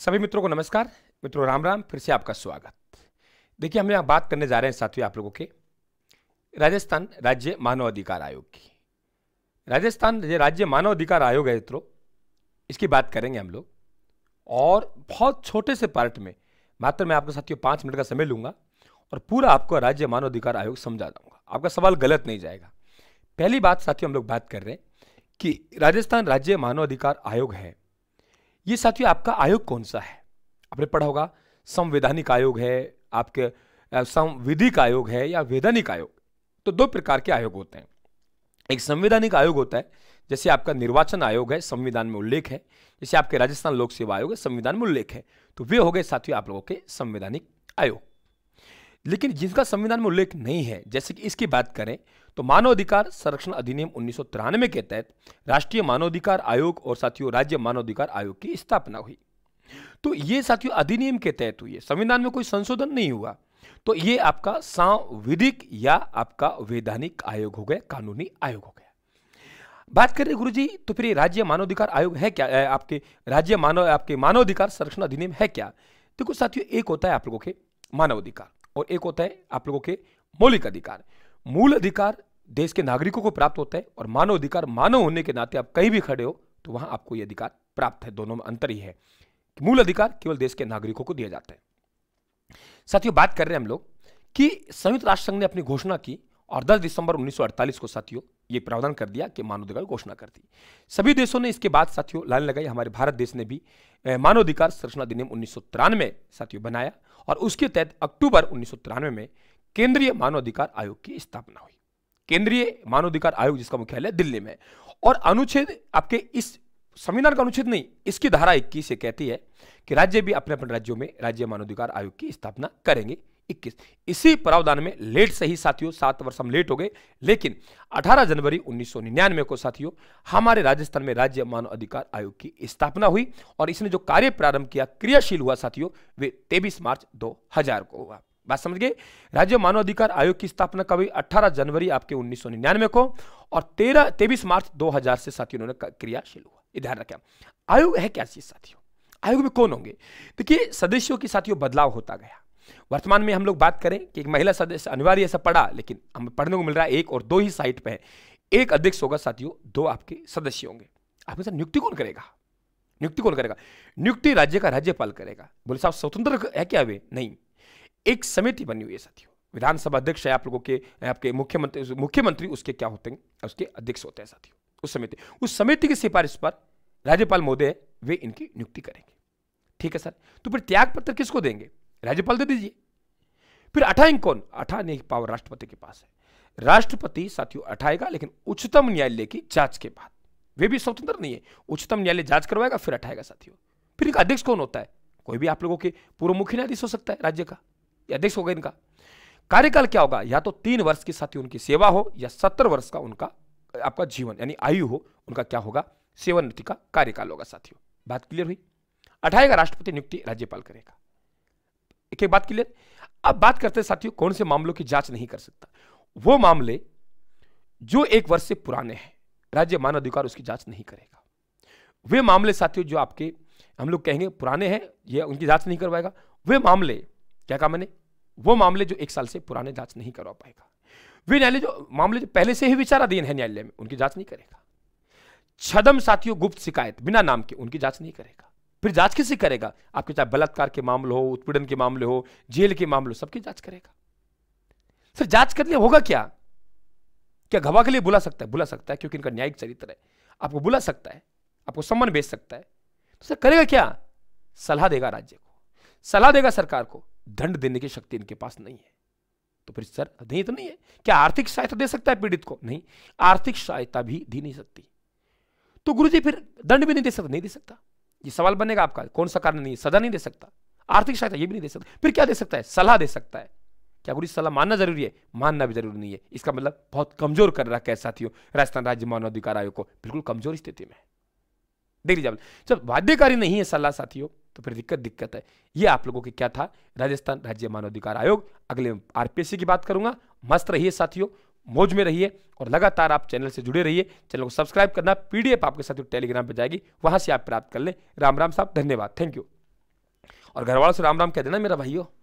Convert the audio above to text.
सभी मित्रों को नमस्कार मित्रों राम राम फिर से आपका स्वागत देखिए हम यहाँ बात करने जा रहे हैं साथियों आप लोगों के राजस्थान राज्य मानव अधिकार आयोग की राजस्थान राज्य मानव अधिकार आयोग है मित्रों इसकी बात करेंगे हम लोग और बहुत छोटे से पार्ट में मात्र मैं आपके साथियों पाँच मिनट का समय लूँगा और पूरा आपको राज्य मानव अधिकार आयोग समझा दूंगा आपका सवाल गलत नहीं जाएगा पहली बात साथियों हम लोग बात कर रहे हैं कि राजस्थान राज्य मानव अधिकार आयोग है ये साथियों आपका आयोग कौन सा है आपने पढ़ा होगा संवैधानिक आयोग है आपके संविधिक आयोग है या वैधानिक आयोग तो दो प्रकार के आयोग होते हैं एक संवैधानिक आयोग होता है जैसे आपका निर्वाचन आयोग है संविधान में उल्लेख है जैसे आपके राजस्थान लोक सेवा आयोग है संविधान में उल्लेख है तो वे हो गए साथियों आप लोगों के संवैधानिक आयोग लेकिन जिसका संविधान में उल्लेख नहीं है जैसे कि इसकी बात करें तो मानवाधिकार संरक्षण अधिनियम उन्नीस के तहत राष्ट्रीय मानवाधिकार आयोग और साथियों राज्य मानवाधिकार आयोग की स्थापना हुई तो ये साथियों अधिनियम के तहत हुई है संविधान में कोई संशोधन नहीं हुआ तो ये आपका सांविधिक या आपका वैधानिक आयोग हो गया कानूनी आयोग हो गया बात कर रहे गुरु जी तो फिर राज्य मानवाधिकार आयोग है क्या आपके राज्य मानव आपके मानवाधिकार संरक्षण अधिनियम है क्या देखो साथियों एक होता है आप लोगों के मानवाधिकार और एक होता है आप लोगों के मौलिक अधिकार मूल अधिकार देश के नागरिकों को प्राप्त होता है और मानव अधिकार मानव होने के नाते आप कहीं भी खड़े हो तो वहां आपको यह अधिकार प्राप्त है दोनों में अंतर ही है मूल अधिकार केवल देश के नागरिकों को दिया जाता है साथियों बात कर रहे हैं हम लोग कि संयुक्त राष्ट्र संघ ने अपनी घोषणा की और 10 दिसंबर 1948 को साथियों ये प्रावधान कर दिया कि मानवाधिकार घोषणा कर दी सभी देशों ने इसके बाद साथियों लाइन लगाई हमारे भारत देश ने भी मानवाधिकार संरचना अधिनियम उन्नीस साथियों बनाया और उसके तहत अक्टूबर उन्नीस में केंद्रीय मानवाधिकार आयोग की स्थापना हुई केंद्रीय मानवाधिकार आयोग जिसका मुख्यालय दिल्ली में और अनुच्छेद आपके इस संविधान का अनुच्छेद नहीं इसकी धारा इक्कीस ये कहती है कि राज्य भी अपने अपने राज्यों में राज्य मानवाधिकार आयोग की स्थापना करेंगे 21 इसी प्रावधान में लेट से ही साथियों सात वर्ष हम लेट हो गए लेकिन 18 जनवरी उन्नीस को साथियों हमारे राजस्थान में राज्य मानव अधिकार आयोग की स्थापना हुई और इसने जो कार्य प्रारंभ किया क्रियाशील हुआ साथियों वे 23 मार्च 2000 को हुआ बात समझ गए राज्य मानव अधिकार आयोग की स्थापना कब हुई 18 जनवरी आपके 1999 को और 13 तेईस मार्च 2000 से साथियों ने क्रियाशील हुआ ध्यान रखें आयोग है क्या चीज साथियों आयोग में कौन होंगे देखिए सदस्यों के साथियों बदलाव होता गया वर्तमान में हम लोग बात करें कि एक महिला सदस्य अनिवार्य ऐसा पड़ा लेकिन हमें पढ़ने को मिल रहा है एक और दो ही साइट पर एक अध्यक्ष होगा साथियों दो आपके सदस्य होंगे आपके साथ नियुक्ति कौन करेगा नियुक्ति कौन करेगा नियुक्ति राज्य का राज्यपाल करेगा बोले साहब स्वतंत्र है क्या वे नहीं एक समिति बनी हुई है साथियों विधानसभा अध्यक्ष है आप लोगों के आपके मुख्यमंत्री मुख्यमंत्री उसके क्या होते हैं उसके अध्यक्ष होते हैं साथियों उस समिति उस समिति की सिफारिश पर राज्यपाल महोदय वे इनकी नियुक्ति करेंगे ठीक है सर तो फिर त्याग पत्र किसको देंगे राज्यपाल दे दीजिए फिर अठाइंग कौन अठाने की पावर राष्ट्रपति के पास है राष्ट्रपति साथियों अठाएगा लेकिन उच्चतम न्यायालय की जांच के बाद वे भी स्वतंत्र नहीं है उच्चतम न्यायालय जांच करवाएगा फिर अठाएगा साथियों फिर इनका अध्यक्ष कौन होता है कोई भी आप लोगों के पूर्व मुख्य न्यायाधीश हो सकता है राज्य का ये अध्यक्ष होगा इनका कार्यकाल क्या होगा या तो तीन वर्ष के साथ ही उनकी सेवा हो या सत्तर वर्ष का उनका आपका जीवन यानी आयु हो उनका क्या होगा सेवानिवृत्ति का कार्यकाल होगा साथियों बात क्लियर हुई अठाएगा राष्ट्रपति नियुक्ति राज्यपाल करेगा एक एक बात क्लियर अब बात करते साथियों कौन से मामलों की जांच नहीं कर सकता वो मामले जो एक वर्ष से पुराने हैं राज्य मानवाधिकार उसकी जांच नहीं करेगा वे मामले साथियों जो आपके हम लोग कहेंगे पुराने हैं ये उनकी जांच नहीं करवाएगा वे मामले क्या कहा मैंने वो मामले जो एक साल से पुराने जांच नहीं करवा पाएगा वे न्यायालय जो मामले जो पहले से ही विचाराधीन है न्यायालय में उनकी जांच नहीं करेगा छदम साथियों गुप्त शिकायत बिना नाम के उनकी जांच नहीं करेगा फिर जांच किसी करेगा आपके चाहे बलात्कार के मामले हो उत्पीड़न के मामले हो जेल के मामले हो सबकी जांच करेगा सर जांच करने होगा क्या क्या गवाह के लिए बुला सकता है बुला सकता है क्योंकि इनका न्यायिक चरित्र है आपको बुला सकता है आपको सम्मान भेज सकता है तो सर करेगा क्या सलाह देगा राज्य को सलाह देगा सरकार को दंड देने की शक्ति इनके पास नहीं है तो फिर सर नहीं तो नहीं है क्या आर्थिक सहायता दे सकता है पीड़ित को नहीं आर्थिक सहायता भी दी नहीं सकती तो गुरु जी फिर दंड भी नहीं दे सकता नहीं दे सकता ये सवाल बनेगा आपका कौन सा कारण नहीं है सजा नहीं दे सकता आर्थिक सहायता ये भी नहीं दे सकता फिर क्या दे सकता है सलाह दे सकता है क्या गुरु सलाह मानना जरूरी है मानना भी जरूरी नहीं है इसका मतलब बहुत कमजोर कर रहा है साथियों राजस्थान राज्य मानवाधिकार आयोग को बिल्कुल कमजोर स्थिति में देख लीजिए जब बाध्यकारी नहीं है सलाह साथियों तो फिर दिक्कत दिक्कत है ये आप लोगों के क्या था राजस्थान राज्य मानवाधिकार आयोग अगले आरपीएससी की बात करूंगा मस्त रहिए साथियों मौज में रहिए और लगातार आप चैनल से जुड़े रहिए चैनल को सब्सक्राइब करना पीडीएफ आपके साथ टेलीग्राम पर जाएगी वहां से आप प्राप्त कर लें राम राम साहब धन्यवाद थैंक यू और घर वालों से राम राम कह देना मेरा भाइयों